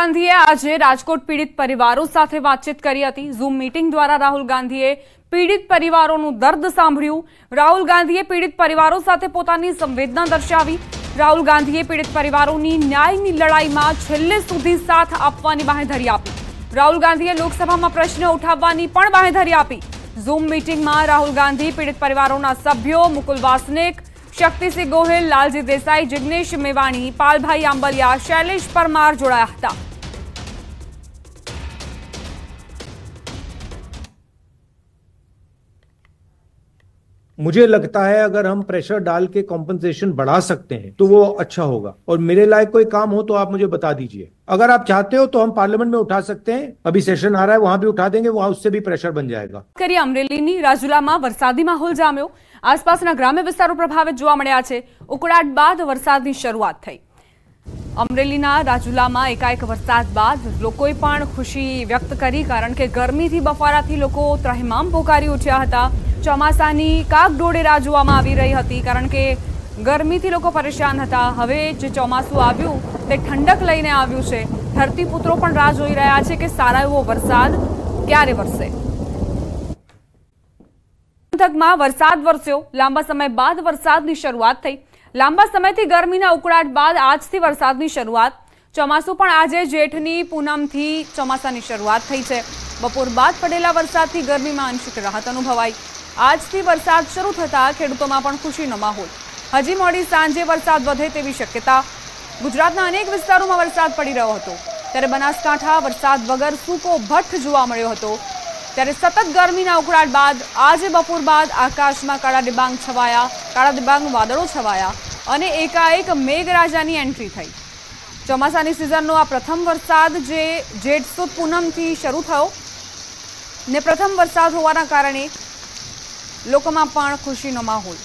ગાંધીએ આજે રાજકોટ પીડિત પરિવારો સાથે વાતચીત કરી હતી ઝૂમ મીટિંગ દ્વારા રાહુલ ગાંધીએ પીડિત પરિવારોનો દર્દ સાંભળ્યો રાહુલ ગાંધીએ પીડિત પરિવારો સાથે પોતાની સંવેદના દર્શાવી રાહુલ ગાંધીએ પીડિત પરિવારોની ન્યાયની લડાઈમાં છેલ્લે સુધી સાથ આપવાની બાહેધરી આપી રાહુલ ગાંધીએ લોકસભામાં પ્રશ્ન ઉઠાવવાની પણ બાહેધરી આપી ઝૂમ મીટિંગમાં રાહુલ ગાંધી પીડિત પરિવારોના સભ્યો મુકુલ વાસનેક શક્તિસિંહ ગોહેલ લાલજી દેસાઈ જિગ્નેશ મેવાણી પાલભાઈ આંબળિયા શૈલેષ પરમાર જોડાયા હતા मुझे लगता है अगर हम प्रेशर डाल के कॉम्पनसेशन बढ़ा सकते हैं तो वो अच्छा होगा और मेरे लायक कोई काम हो तो आप मुझे बता दीजिए अगर आप चाहते हो तो हम पार्लियामेंट में उठा सकते हैं अभी सेशन आ रहा है वहाँ भी उठा देंगे वहाँ उससे भी प्रेशर बन जाएगा करिए अमरेली राजूला राजूलामा वरसादी माहौल जाम्य आसपास ग्राम्य विस्तारों प्रभावित जवाब है उकड़ाट बाद वरसाद शुरुआत थी અમરેલીના રાજુલામાં એકાએક વરસાદ બાદ લોકોએ પણ ખુશી વ્યક્ત કરી કારણ કે ગરમીથી બફારાથી લોકો ત્રહેમામ પોકારી ઉઠ્યા હતા ચોમાસાની કાગડોળે રાહ જોવામાં આવી રહી હતી કારણ કે ગરમીથી લોકો પરેશાન હતા હવે જે ચોમાસું આવ્યું તે ઠંડક લઈને આવ્યું છે ધરતીપુત્રો પણ રાહ જોઈ રહ્યા છે કે સારા એવો વરસાદ ક્યારે વરસે પંથકમાં વરસાદ વરસ્યો લાંબા સમય બાદ વરસાદની શરૂઆત થઈ લાંબા સમયથી ગરમીના ઉકળાટ બાદ આજથી વરસાદની શરૂઆત ચોમાસું પણ આજે જેઠની પૂનમથી ચોમાસાની શરૂઆત થઈ છે બપોર બાદ પડેલા વરસાદથી ગરમીમાં આંશિક રાહત અનુભવાઈ આજથી વરસાદ શરૂ થતાં ખેડૂતોમાં પણ ખુશીનો માહોલ હજી મોડી સાંજે વરસાદ વધે તેવી શક્યતા ગુજરાતના અનેક વિસ્તારોમાં વરસાદ પડી રહ્યો હતો ત્યારે બનાસકાંઠા વરસાદ વગર સૂકો ભઠ્ઠ જોવા મળ્યો હતો ત્યારે સતત ગરમીના ઉકળાટ બાદ આજે બપોર બાદ આકાશમાં કાળા દિબાંગ છવાયા કાળા દિબાંગ વાદળો છવાયા અને એકાએક મેઘરાજાની એન્ટ્રી થઈ ચોમાસાની સિઝનનો આ પ્રથમ વરસાદ જે જેઠ પૂનમથી શરૂ થયો ને પ્રથમ વરસાદ હોવાના કારણે લોકોમાં પણ ખુશીનો માહોલ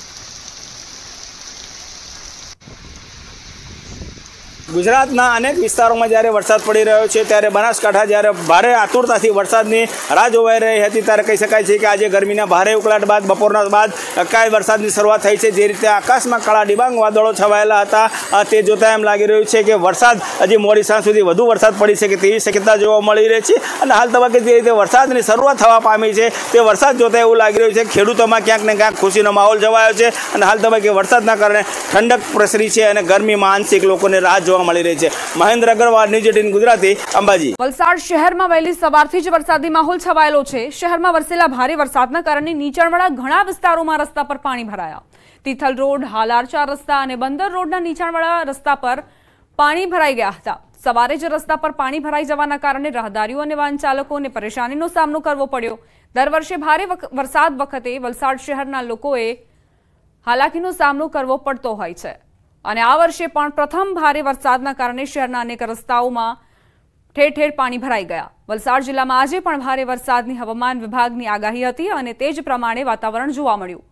ગુજરાતના અનેક વિસ્તારોમાં જ્યારે વરસાદ પડી રહ્યો છે ત્યારે બનાસકાંઠા જ્યારે ભારે આતુરતાથી વરસાદની રાહ જોવાઈ રહી હતી ત્યારે કહી શકાય છે કે આજે ગરમીના ભારે ઉકળાટ બાદ બપોરના બાદ અકાય વરસાદની શરૂઆત થઈ છે જે રીતે આકાશમાં કાળા ડિબાંગ વાદળો છવાયેલા હતા તે જોતાં એમ લાગી રહ્યું છે કે વરસાદ હજી મોડી સાંજ સુધી વધુ વરસાદ પડી શકે તેવી શક્યતા જોવા મળી રહી છે અને હાલ તબક્કે જે રીતે વરસાદની શરૂઆત થવા પામી છે તે વરસાદ જોતાં એવું લાગી રહ્યું છે ખેડૂતોમાં ક્યાંક ને ક્યાંક ખુશીનો માહોલ જોવાયો છે અને હાલ તબક્કે વરસાદના કારણે ઠંડક પ્રસરી છે અને ગરમીમાં આંશિક લોકોને રાહ જોવા જોવા મળી રહી છે મહેન્દ્ર અગ્રવાલ ન્યૂઝ એટીન ગુજરાતી અંબાજી વલસાડ શહેરમાં વહેલી સવારથી જ વરસાદી માહોલ છવાયેલો છે શહેરમાં વરસેલા ભારે વરસાદના કારણે નીચાણવાળા ઘણા વિસ્તારોમાં રસ્તા પર પાણી ભરાયા તિથલ રોડ હાલારચા રસ્તા અને બંદર રોડના નીચાણવાળા રસ્તા પર પાણી ભરાઈ ગયા હતા સવારે જ રસ્તા પર પાણી ભરાઈ જવાના કારણે રાહદારીઓ અને વાહન ચાલકોને પરેશાનીનો સામનો કરવો પડ્યો દર વર્ષે ભારે વરસાદ વખતે વલસાડ શહેરના લોકોએ હાલાકીનો સામનો કરવો પડતો હોય છે અને આ વર્ષે પણ પ્રથમ ભારે વરસાદના કારણે શહેરના અનેક રસ્તાઓમાં ઠેર ઠેર પાણી ભરાઈ ગયા વલસાડ જિલ્લામાં આજે પણ ભારે વરસાદની હવામાન વિભાગની આગાહી હતી અને તે જ પ્રમાણે વાતાવરણ જોવા મળ્યું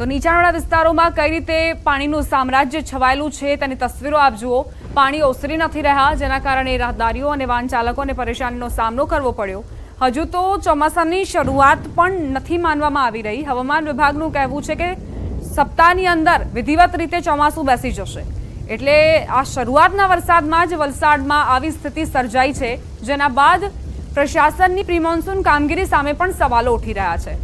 તો નીચાણવાળા વિસ્તારોમાં કઈ રીતે પાણીનું સામ્રાજ્ય છવાયેલું છે તેની તસવીરો આપ જુઓ પાણી ઓસરી નથી રહ્યા જેના કારણે રાહદારીઓ અને વાહન ચાલકોને પરેશાનીનો સામનો કરવો પડ્યો હજુ તો ચોમાસાની શરૂઆત પણ નથી માનવામાં આવી રહી હવામાન વિભાગનું કહેવું છે કે સપ્તાહની અંદર વિધિવત રીતે ચોમાસું બેસી જશે એટલે આ શરૂઆતના વરસાદમાં જ વલસાડમાં આવી સ્થિતિ સર્જાઈ છે જેના બાદ પ્રશાસનની પ્રિમોન્સૂન કામગીરી સામે પણ સવાલો ઉઠી રહ્યા છે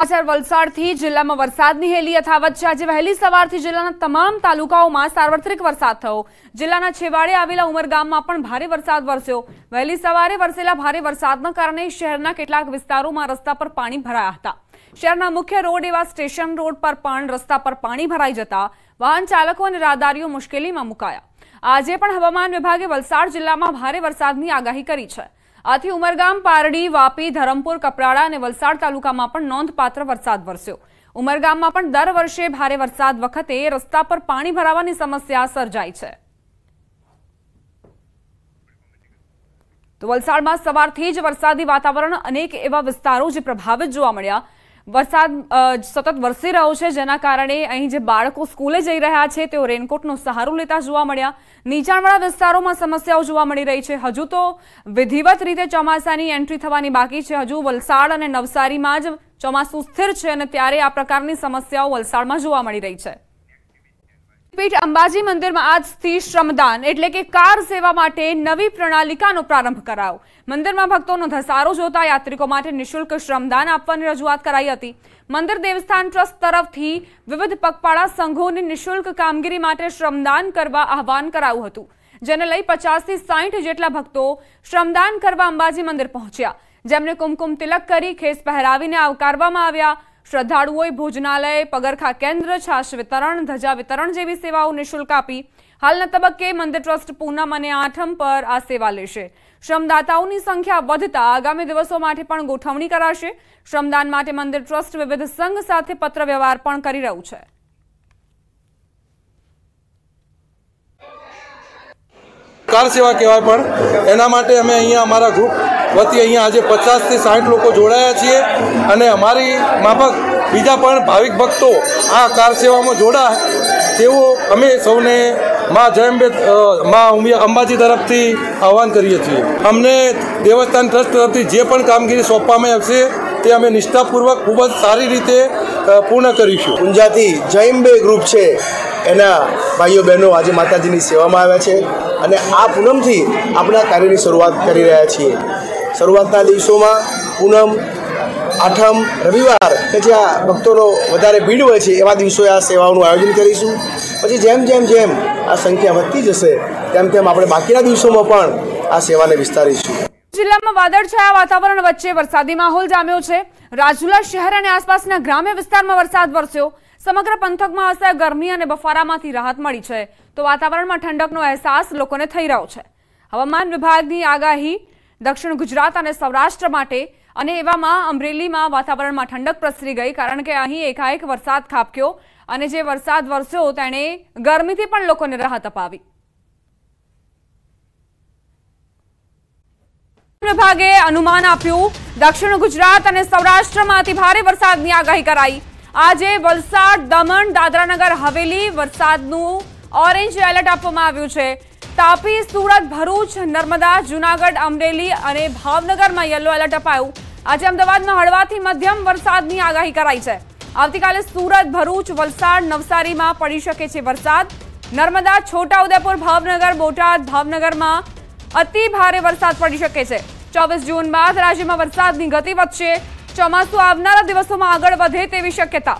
સમાચાર વલસાડથી જિલ્લામાં વરસાદની હેલી યથાવત છે આજે વહેલી સવારથી જિલ્લાના તમામ તાલુકાઓમાં સાર્વત્રિક વરસાદ થયો જિલ્લાના છેવાડે આવેલા ઉમરગામમાં પણ ભારે વરસાદ વરસ્યો વહેલી સવારે વરસેલા ભારે વરસાદના કારણે શહેરના કેટલાક વિસ્તારોમાં રસ્તા પર પાણી ભરાયા હતા શહેરના મુખ્ય રોડ એવા સ્ટેશન રોડ પર પણ રસ્તા પર પાણી ભરાઈ જતા વાહન ચાલકો અને રાહદારીઓ મુશ્કેલીમાં મુકાયા આજે પણ હવામાન વિભાગે વલસાડ જિલ્લામાં ભારે વરસાદની આગાહી કરી છે આથી ઉમરગામ પારડી વાપી ધરમપુર કપરાડા અને વલસાડ તાલુકામાં પણ નોંધપાત્ર વરસાદ વરસ્યો ઉમરગામમાં પણ દર વર્ષે ભારે વરસાદ વખતે રસ્તા પર પાણી ભરાવાની સમસ્યા સર્જાય છે તો વલસાડમાં સવારથી જ વરસાદી વાતાવરણ અનેક એવા વિસ્તારો જે પ્રભાવિત જોવા મળ્યા વરસાદ સતત વરસી રહ્યો છે જેના કારણે અહીં જે બાળકો સ્કૂલે જઈ રહ્યા છે તેઓ રેનકોટનો સહારો લેતા જોવા મળ્યા નીચાણવાળા વિસ્તારોમાં સમસ્યાઓ જોવા મળી રહી છે હજુ તો વિધિવત રીતે ચોમાસાની એન્ટ્રી થવાની બાકી છે હજુ વલસાડ અને નવસારીમાં જ ચોમાસું સ્થિર છે અને ત્યારે આ પ્રકારની સમસ્યાઓ વલસાડમાં જોવા મળી રહી છે પીઠ અંબાજી મંદિરમાં આજથી શ્રમદાન એટલે કે કાર સેવા માટે નવી પ્રણાલિકાનો પ્રારંભ કરાવો મંદિરમાં ભક્તોનો ધસારો જોતા યાત્રિકો માટે નિઃશુલ્ક શ્રમદાન આપવાની રજૂઆત કરાઈ હતી મંદિર દેવસ્થાન ટ્રસ્ટ તરફથી વિવિધ પગપાળા સંઘોને નિઃશુલ્ક કામગીરી માટે શ્રમદાન કરવા આહવાન કરાયું હતું જેને લઈ પચાસથી સાહીઠ જેટલા ભક્તો શ્રમદાન કરવા અંબાજી મંદિર પહોંચ્યા જેમને કુમકુમ તિલક કરી ખેસ પહેરાવીને આવકારવામાં આવ્યા શ્રદ્ધાળુઓએ ભોજનાલય પગરખા કેન્દ્ર છાશ વિતરણ ધજા વિતરણ જેવી સેવાઓ નિઃશુલ્ક આપી હાલના તબક્કે મંદિર ટ્રસ્ટ પૂનમ અને આઠમ પર આ સેવા લેશે શ્રમદાતાઓની સંખ્યા વધતા આગામી દિવસો માટે પણ ગોઠવણી કરાશે શ્રમદાન માટે મંદિર ટ્રસ્ટ વિવિધ સંઘ સાથે પત્ર વ્યવહાર પણ કરી રહ્યું છે કાર સેવા કહેવાય પણ એના માટે અમે અહીંયા અમારા ગ્રુપ વતી અહીંયા આજે પચાસથી સાઠ લોકો જોડાયા છીએ અને અમારી માફક બીજા પણ ભાવિક ભક્તો આ કાર સેવામાં જોડાય તેવો અમે સૌને મા જયંબે મા ઉમિયા અંબાજી તરફથી આહવાન કરીએ છીએ અમને દેવસ્થાન ટ્રસ્ટ તરફથી જે પણ કામગીરી સોંપવામાં આવશે તે અમે નિષ્ઠાપૂર્વક ખૂબ જ સારી રીતે પૂર્ણ કરીશું પૂંજાથી જયંબે ગ્રુપ છે એના ભાઈઓ બહેનો આજે માતાજીની સેવામાં આવ્યા છે અને આ પૂનમથી આપણા કાર્યની શરૂઆત કરી રહ્યા છીએ શરૂઆતના દિવસોમાં પૂનમ આઠમ રવિવાર કે જ્યાં ભક્તોનો વધારે ભીડ હોય છે એવા દિવસોએ આ સેવાઓનું આયોજન કરીશું પછી જેમ જેમ જેમ આ સંખ્યા વધતી જશે તેમ તેમ આપણે બાકીના દિવસોમાં પણ આ સેવાને વિસ્તારીશું જિલ્લામાં વાદળછાયા વાતાવરણ વચ્ચે વરસાદી માહોલ જામ્યો છે રાજુલા શહેર અને આસપાસના ગ્રામ્ય વિસ્તારમાં વરસાદ વરસ્યો સમગ્ર પંથકમાં અસહ્ય ગરમી અને બફારામાંથી રાહત મળી છે તો વાતાવરણમાં ઠંડકનો અહેસાસ લોકોને થઈ રહ્યો છે હવામાન વિભાગની આગાહી દક્ષિણ ગુજરાત અને સૌરાષ્ટ્ર માટે અને એવામાં અમરેલીમાં વાતાવરણમાં ઠંડક પ્રસરી ગઈ કારણ કે અહીં એકાએક વરસાદ ખાબક્યો અને જે વરસાદ વરસ્યો તેણે ગરમીથી પણ લોકોને રાહત અપાવી વિભાગે અનુમાન આપ્યું દક્ષિણ ગુજરાત અને સૌરાષ્ટ્રમાંથી ભારે વરસાદની આગાહી કરાઈ આજે વલસાડ દમણ દાદરાનગર હવેલી વરસાદનું ઓરેન્જ એલર્ટ આપવામાં આવ્યું છે તાપી સુરત ભરૂચ નર્મદા જૂનાગઢ અમરેલી અને ભાવનગરમાં યલો એલર્ટ અપાયું આજે અમદાવાદમાં હળવાથી મધ્યમ વરસાદની આગાહી કરાઈ છે આવતીકાલે સુરત ભરૂચ વલસાડ નવસારીમાં પડી શકે છે વરસાદ નર્મદા છોટાઉદેપુર ભાવનગર બોટાદ ભાવનગરમાં અતિ ભારે વરસાદ પડી શકે છે ચોવીસ જૂન બાદ રાજ્યમાં વરસાદની ગતિ વધશે ચોમાસું આવનારા દિવસોમાં આગળ વધે તેવી શક્યતા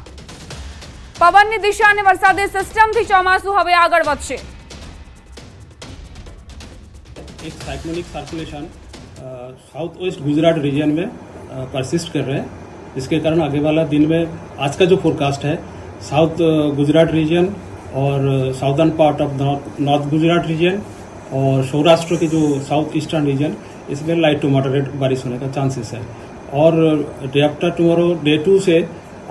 પવનની દિશા અને વરસાદની સિસ્ટમથી ચોમાસું હવે આગળ વધશે एक cyclonic circulation south west Gujarat region में परसिस्ट uh, कर रहे हैं जिसके कारण आगे वाला दिन में आज का जो फोरकास्ट है साउथ गुजरात रीजन और southern part of north Gujarat region और सौराष्ट्र के जो साउथ ईस्टर्न रीजन इसमें लाइट टू मॉडरेट बारिश होने का चांसेस है और day after tomorrow day two से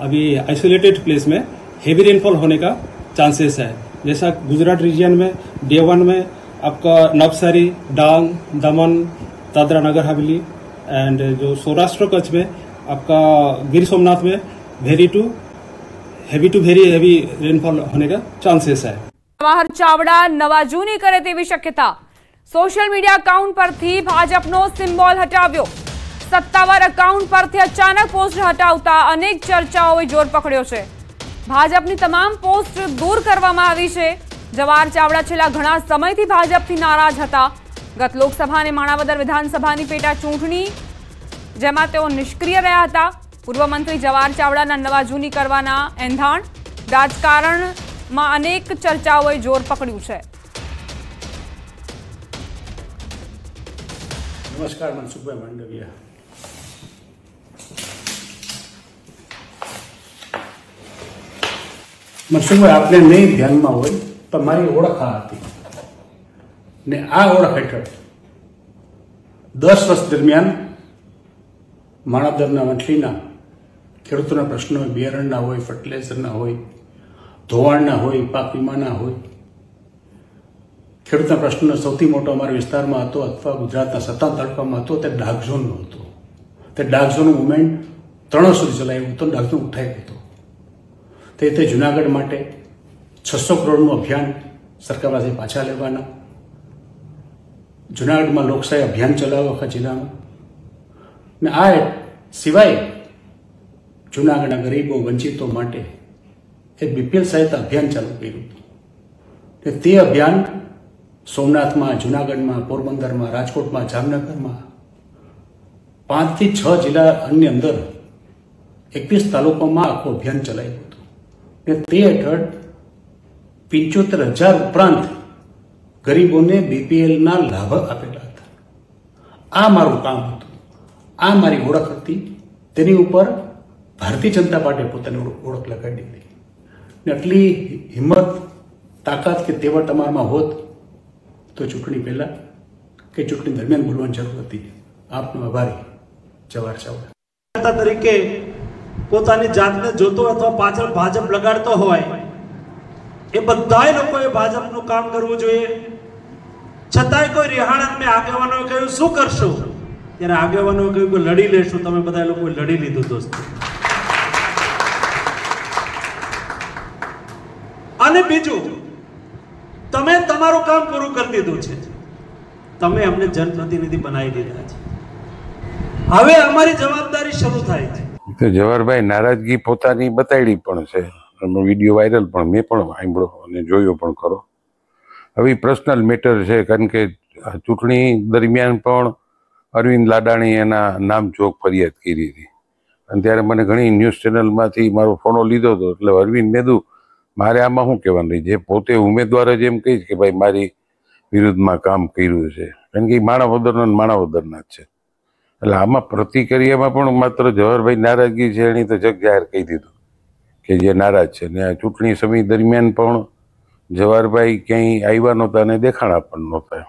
अभी आइसोलेटेड प्लेस में हेवी रेनफॉल होने का चांसेस है जैसा गुजरात रीजन में डे वन में आपका नवसारी ડાંગ દમન दादरा नगर हवेली एंड जो सौराष्ट्र कच्छ में आपका गिर सोमनाथ में very to heavy to very heavy rainfall હોને કા ચાન્સીસ હૈ મહાર ચાવડા નવાજૂની કરે તેવી શક્યતા સોશિયલ મીડિયા એકાઉન્ટ પરથી ભાજપનો સિમ્બોલ હટાવ્યો સત્તાવાર અકાઉન્ટ પરથી અચાનક પોસ્ટ હટાવતા અનેક ચર્ચાઓએ જોર પકડ્યો છે ભાજપની તમામ પોસ્ટ દૂર કરવામાં આવી છે જવાહર ચાવડા છેલ્લા ઘણા સમયથી ભાજપથી નારાજ હતા ગત લોકસભા અને માણાવદર વિધાનસભાની પેટા ચૂંટણી જેમાં તેઓ નિષ્ક્રિય રહ્યા હતા પૂર્વ મંત્રી જવાહર ચાવડાના નવા જૂની કરવાના એંધાણ રાજકારણમાં અનેક ચર્ચાઓએ જોર પકડ્યું છે નમસ્કાર મનસુખભાઈ માંડવિયા મનસુખભાઈ આપને નહીં ધ્યાનમાં હોય પણ મારી ઓળખ આ હતી ને આ ઓળખ હેઠળ દસ વર્ષ દરમિયાન માણાદરના મંથલીના ખેડૂતોના પ્રશ્નો બિયારણના હોય ફર્ટિલાઇઝરના હોય ધોવાણના હોય પાક વીમાના હોય ખેડૂતના પ્રશ્નનો સૌથી મોટો અમારા વિસ્તારમાં હતો અથવા ગુજરાતના સત્તા તાલુકામાં હતો તે ડાર્ક ઝોનનો હતો તે ડાર્ક ઝોન મુવમેન્ટ ત્રણ સુધી ચલાવ્યું હતું ડાર્ક ઝોન ઉઠાવ્યું હતું તે રીતે જુનાગઢ માટે છસો કરોડનું અભિયાન સરકાર પાસે પાછા લેવાના જુનાગઢમાં લોકશાહી અભિયાન ચલાવવા આખા જિલ્લામાં ને આ સિવાય જુનાગઢના ગરીબો વંચિતો માટે એ બીપીએલ સહાયતા અભિયાન ચાલુ કર્યું હતું તે અભિયાન સોમનાથમાં જુનાગઢમાં પોરબંદરમાં રાજકોટમાં જામનગરમાં પાંચથી છ જિલ્લાની અંદર એકવીસ તાલુકામાં આખું અભિયાન ચલાવ્યું હતું ને તે હેઠળ પંચોતેર હજાર ઉપરાંત ગરીબોને બીપીએલના લાભ આપેલા હતા આ મારું કામ હતું આ મારી ઓળખ હતી તેની ઉપર ભારતીય જનતા પાર્ટીએ પોતાની ઓળખ લગાડી હતી ને આટલી હિંમત તાકાત કે તેવા તમારામાં હોત તો ચૂંટણી પહેલાં કે ચૂંટણી દરમિયાન બોલવાની જરૂર હતી આપનો આભારી જવાર ચાવડા તરીકે પોતાની જાતને જોતો અથવા પાછળ ભાજપ લગાડતો હોય એ બધાય લોકોએ ભાજપનું કામ કરવું જોઈએ છતાંય કોઈ રિહાણને આગેવાનોએ કહ્યું શું કરશું ત્યારે આગેવાનોએ કહ્યું કે લડી લેશું તમે બધા લોકોએ લડી લીધું દોસ્તો અને બીજું તમે તમારું કામ પૂરું કરી દીધું છે તમે અમને જનપ્રતિનિધિ બનાવી દીધા છે હવે અમારી જવાબદારી શરૂ થાય છે જવાહરભાઈ નારાજગી પોતાની બતાવી પણ છે એનો વિડીયો વાયરલ પણ મેં પણ સાંભળ્યો અને જોયો પણ ખરો હવે પર્સનલ મેટર છે કારણ કે ચૂંટણી દરમિયાન પણ અરવિંદ લાડાણી એના નામ ચોક ફરિયાદ કરી હતી અને ત્યારે મને ઘણી ન્યૂઝ ચેનલમાંથી મારો ફોનો લીધો હતો એટલે અરવિંદ મેદુ મારે આમાં શું કહેવાનું જે પોતે ઉમેદવાર જ એમ કહીશ કે ભાઈ મારી વિરુદ્ધમાં કામ કર્યું છે કારણ કે એ માણા વદરનો માણા વદરના જ છે એટલે આમાં પ્રતિક્રિયામાં પણ માત્ર જવાહરભાઈ નારાજગી છે એની તો જગ જાહેર કહી દીધું કે જે નારાજ છે ને આ ચૂંટણી સમય દરમિયાન પણ જવાહરભાઈ ક્યાંય આવ્યા નહોતા અને દેખાણા પણ નહોતા